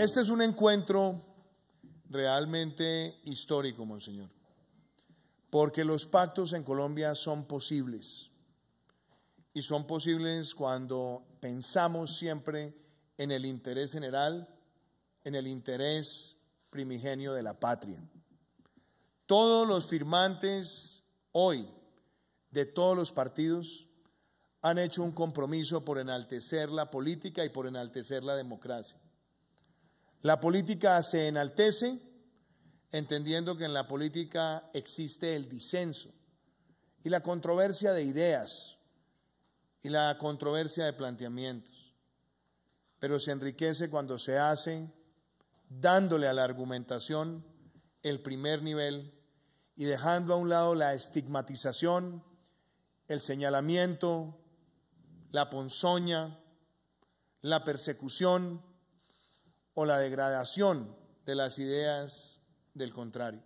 Este es un encuentro realmente histórico, Monseñor, porque los pactos en Colombia son posibles y son posibles cuando pensamos siempre en el interés general, en el interés primigenio de la patria. Todos los firmantes hoy de todos los partidos han hecho un compromiso por enaltecer la política y por enaltecer la democracia. La política se enaltece entendiendo que en la política existe el disenso y la controversia de ideas y la controversia de planteamientos, pero se enriquece cuando se hace dándole a la argumentación el primer nivel y dejando a un lado la estigmatización, el señalamiento, la ponzoña, la persecución o la degradación de las ideas del contrario.